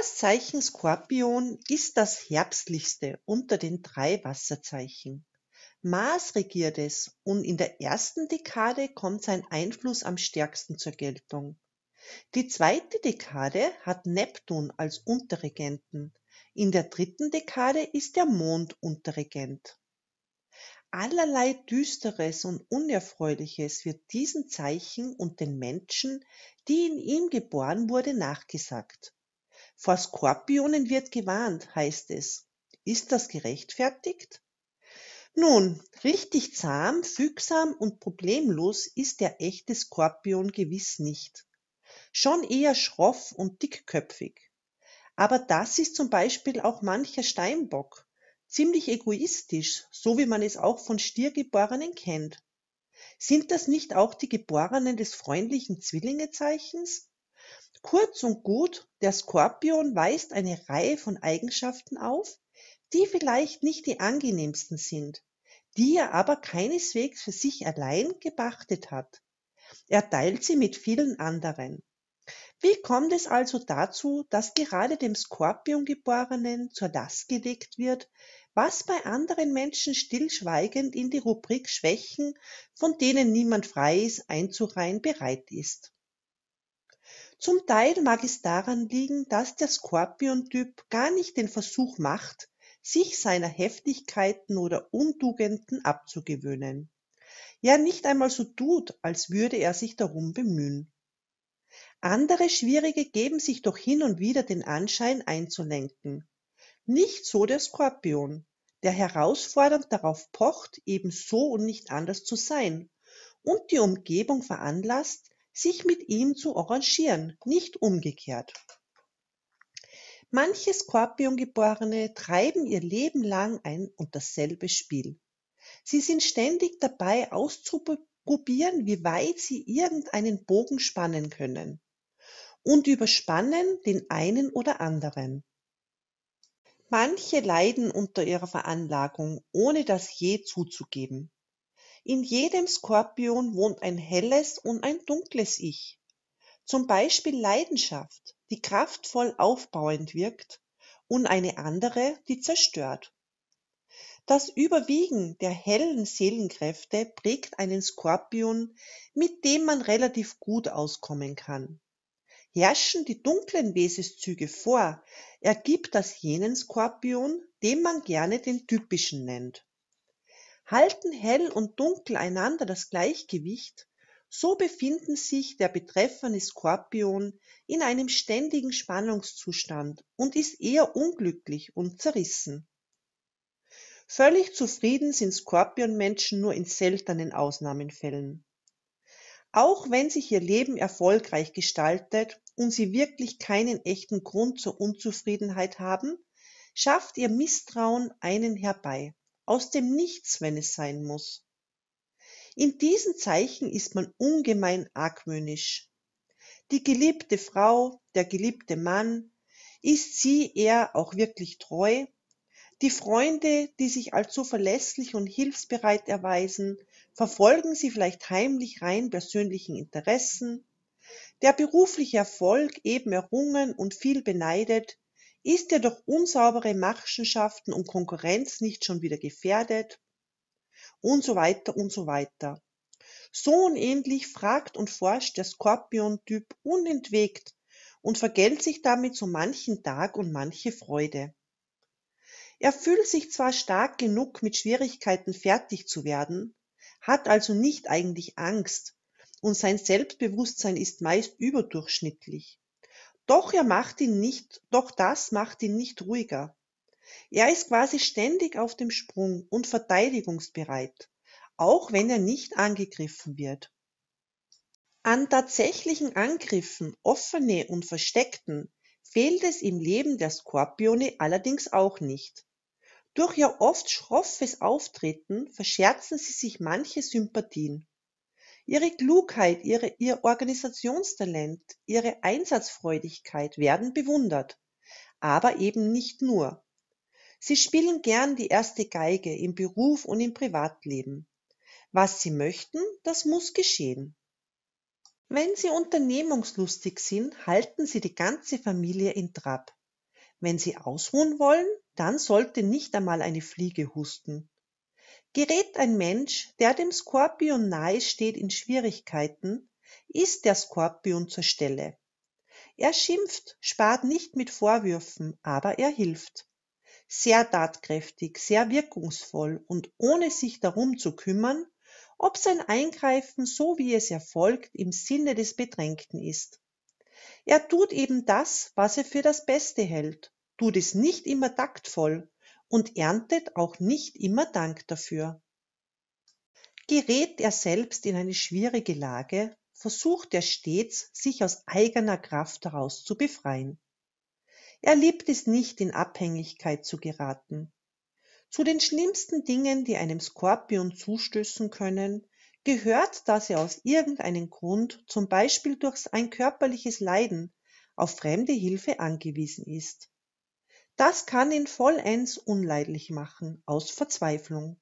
Das Zeichen Skorpion ist das herbstlichste unter den drei Wasserzeichen. Mars regiert es und in der ersten Dekade kommt sein Einfluss am stärksten zur Geltung. Die zweite Dekade hat Neptun als Unterregenten. In der dritten Dekade ist der Mond Unterregent. Allerlei Düsteres und Unerfreuliches wird diesen Zeichen und den Menschen, die in ihm geboren wurde, nachgesagt. Vor Skorpionen wird gewarnt, heißt es. Ist das gerechtfertigt? Nun, richtig zahm, fügsam und problemlos ist der echte Skorpion gewiss nicht. Schon eher schroff und dickköpfig. Aber das ist zum Beispiel auch mancher Steinbock, ziemlich egoistisch, so wie man es auch von Stiergeborenen kennt. Sind das nicht auch die Geborenen des freundlichen Zwillingezeichens? Kurz und gut, der Skorpion weist eine Reihe von Eigenschaften auf, die vielleicht nicht die angenehmsten sind, die er aber keineswegs für sich allein gepachtet hat. Er teilt sie mit vielen anderen. Wie kommt es also dazu, dass gerade dem Skorpiongeborenen zur Last gelegt wird, was bei anderen Menschen stillschweigend in die Rubrik Schwächen, von denen niemand frei ist, einzureihen bereit ist? Zum Teil mag es daran liegen, dass der Skorpion-Typ gar nicht den Versuch macht, sich seiner Heftigkeiten oder Untugenden abzugewöhnen. Ja, nicht einmal so tut, als würde er sich darum bemühen. Andere Schwierige geben sich doch hin und wieder den Anschein einzulenken. Nicht so der Skorpion, der herausfordernd darauf pocht, eben so und nicht anders zu sein und die Umgebung veranlasst, sich mit ihm zu arrangieren, nicht umgekehrt. Manche Skorpiongeborene treiben ihr Leben lang ein und dasselbe Spiel. Sie sind ständig dabei auszuprobieren, wie weit sie irgendeinen Bogen spannen können und überspannen den einen oder anderen. Manche leiden unter ihrer Veranlagung, ohne das je zuzugeben. In jedem Skorpion wohnt ein helles und ein dunkles Ich. Zum Beispiel Leidenschaft, die kraftvoll aufbauend wirkt, und eine andere, die zerstört. Das Überwiegen der hellen Seelenkräfte prägt einen Skorpion, mit dem man relativ gut auskommen kann. Herrschen die dunklen Wesenszüge vor, ergibt das jenen Skorpion, den man gerne den typischen nennt. Halten hell und dunkel einander das Gleichgewicht, so befinden sich der betreffende Skorpion in einem ständigen Spannungszustand und ist eher unglücklich und zerrissen. Völlig zufrieden sind Skorpionmenschen nur in seltenen Ausnahmenfällen. Auch wenn sich ihr Leben erfolgreich gestaltet und sie wirklich keinen echten Grund zur Unzufriedenheit haben, schafft ihr Misstrauen einen herbei aus dem Nichts, wenn es sein muss. In diesen Zeichen ist man ungemein argwöhnisch. Die geliebte Frau, der geliebte Mann, ist sie er auch wirklich treu? Die Freunde, die sich allzu verlässlich und hilfsbereit erweisen, verfolgen sie vielleicht heimlich rein persönlichen Interessen? Der berufliche Erfolg eben errungen und viel beneidet, ist er durch unsaubere Machenschaften und Konkurrenz nicht schon wieder gefährdet? Und so weiter und so weiter. So unendlich fragt und forscht der Skorpion-Typ unentwegt und vergällt sich damit so manchen Tag und manche Freude. Er fühlt sich zwar stark genug, mit Schwierigkeiten fertig zu werden, hat also nicht eigentlich Angst, und sein Selbstbewusstsein ist meist überdurchschnittlich. Doch er macht ihn nicht, doch das macht ihn nicht ruhiger. Er ist quasi ständig auf dem Sprung und verteidigungsbereit, auch wenn er nicht angegriffen wird. An tatsächlichen Angriffen, offene und versteckten, fehlt es im Leben der Skorpione allerdings auch nicht. Durch ihr oft schroffes Auftreten verscherzen sie sich manche Sympathien. Ihre Klugheit, ihre, ihr Organisationstalent, ihre Einsatzfreudigkeit werden bewundert. Aber eben nicht nur. Sie spielen gern die erste Geige im Beruf und im Privatleben. Was sie möchten, das muss geschehen. Wenn sie unternehmungslustig sind, halten sie die ganze Familie in Trab. Wenn sie ausruhen wollen, dann sollte nicht einmal eine Fliege husten. Gerät ein Mensch, der dem Skorpion nahe steht, in Schwierigkeiten, ist der Skorpion zur Stelle. Er schimpft, spart nicht mit Vorwürfen, aber er hilft. Sehr tatkräftig, sehr wirkungsvoll und ohne sich darum zu kümmern, ob sein Eingreifen so wie es erfolgt im Sinne des Bedrängten ist. Er tut eben das, was er für das Beste hält, tut es nicht immer taktvoll, und erntet auch nicht immer Dank dafür. Gerät er selbst in eine schwierige Lage, versucht er stets, sich aus eigener Kraft daraus zu befreien. Er liebt es nicht, in Abhängigkeit zu geraten. Zu den schlimmsten Dingen, die einem Skorpion zustößen können, gehört, dass er aus irgendeinem Grund, zum Beispiel durch ein körperliches Leiden, auf fremde Hilfe angewiesen ist. Das kann ihn vollends unleidlich machen, aus Verzweiflung.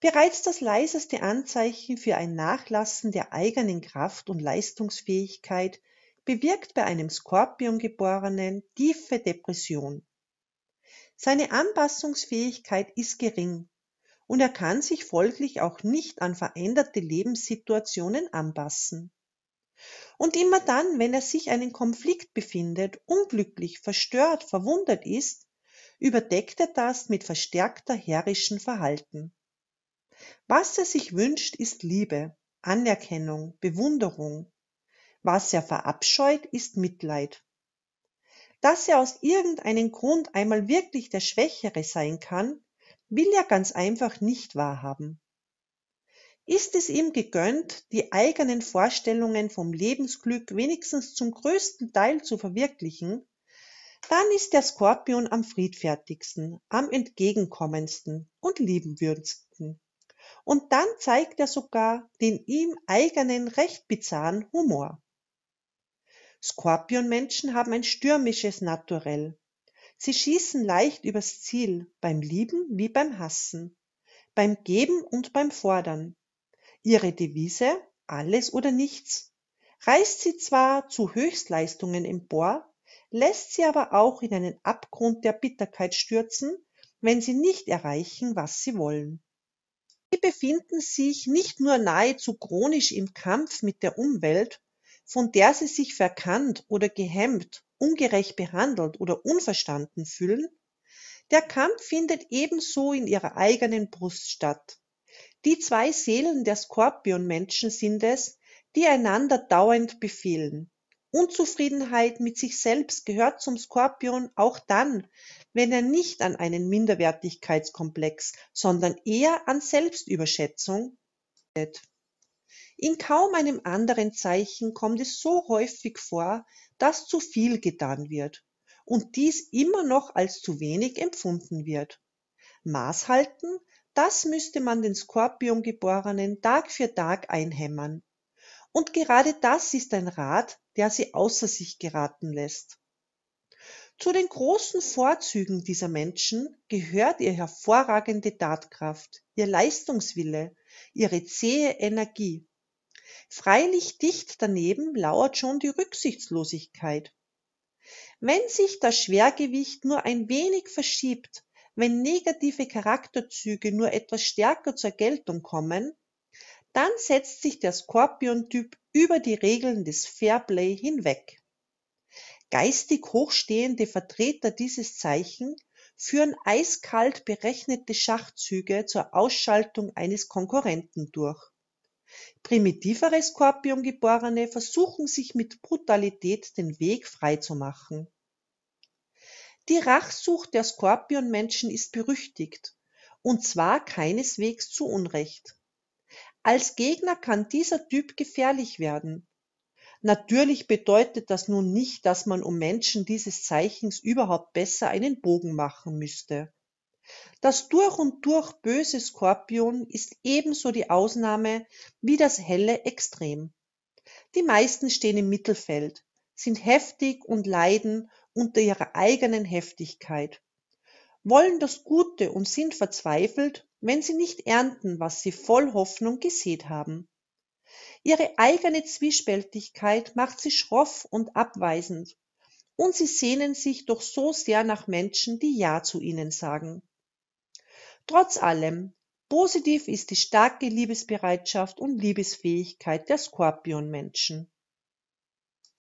Bereits das leiseste Anzeichen für ein Nachlassen der eigenen Kraft und Leistungsfähigkeit bewirkt bei einem Skorpiongeborenen tiefe Depression. Seine Anpassungsfähigkeit ist gering und er kann sich folglich auch nicht an veränderte Lebenssituationen anpassen. Und immer dann, wenn er sich einen Konflikt befindet, unglücklich, verstört, verwundert ist, überdeckt er das mit verstärkter herrischen Verhalten. Was er sich wünscht, ist Liebe, Anerkennung, Bewunderung. Was er verabscheut, ist Mitleid. Dass er aus irgendeinem Grund einmal wirklich der Schwächere sein kann, will er ganz einfach nicht wahrhaben. Ist es ihm gegönnt, die eigenen Vorstellungen vom Lebensglück wenigstens zum größten Teil zu verwirklichen, dann ist der Skorpion am friedfertigsten, am entgegenkommendsten und liebenwürdigsten. Und dann zeigt er sogar den ihm eigenen recht bizarren Humor. Skorpionmenschen haben ein stürmisches Naturell. Sie schießen leicht übers Ziel, beim Lieben wie beim Hassen, beim Geben und beim Fordern, Ihre Devise "Alles oder nichts" reißt sie zwar zu Höchstleistungen empor, lässt sie aber auch in einen Abgrund der Bitterkeit stürzen, wenn sie nicht erreichen, was sie wollen. Sie befinden sich nicht nur nahezu chronisch im Kampf mit der Umwelt, von der sie sich verkannt oder gehemmt, ungerecht behandelt oder unverstanden fühlen, der Kampf findet ebenso in ihrer eigenen Brust statt, die zwei Seelen der Skorpionmenschen sind es, die einander dauernd befehlen. Unzufriedenheit mit sich selbst gehört zum Skorpion auch dann, wenn er nicht an einen Minderwertigkeitskomplex, sondern eher an Selbstüberschätzung. In kaum einem anderen Zeichen kommt es so häufig vor, dass zu viel getan wird und dies immer noch als zu wenig empfunden wird. Maß halten, das müsste man den Skorpiongeborenen Tag für Tag einhämmern. Und gerade das ist ein Rat, der sie außer sich geraten lässt. Zu den großen Vorzügen dieser Menschen gehört ihr hervorragende Tatkraft, ihr Leistungswille, ihre zähe Energie. Freilich dicht daneben lauert schon die Rücksichtslosigkeit. Wenn sich das Schwergewicht nur ein wenig verschiebt, wenn negative Charakterzüge nur etwas stärker zur Geltung kommen, dann setzt sich der Skorpion-Typ über die Regeln des Fairplay hinweg. Geistig hochstehende Vertreter dieses Zeichen führen eiskalt berechnete Schachzüge zur Ausschaltung eines Konkurrenten durch. Primitivere Skorpiongeborene versuchen sich mit Brutalität den Weg freizumachen. Die Rachsucht der Skorpionmenschen ist berüchtigt, und zwar keineswegs zu Unrecht. Als Gegner kann dieser Typ gefährlich werden. Natürlich bedeutet das nun nicht, dass man um Menschen dieses Zeichens überhaupt besser einen Bogen machen müsste. Das durch und durch böse Skorpion ist ebenso die Ausnahme wie das helle Extrem. Die meisten stehen im Mittelfeld, sind heftig und leiden unter ihrer eigenen Heftigkeit, wollen das Gute und sind verzweifelt, wenn sie nicht ernten, was sie voll Hoffnung gesät haben. Ihre eigene Zwiespältigkeit macht sie schroff und abweisend, und sie sehnen sich doch so sehr nach Menschen, die Ja zu ihnen sagen. Trotz allem, positiv ist die starke Liebesbereitschaft und Liebesfähigkeit der Skorpionmenschen.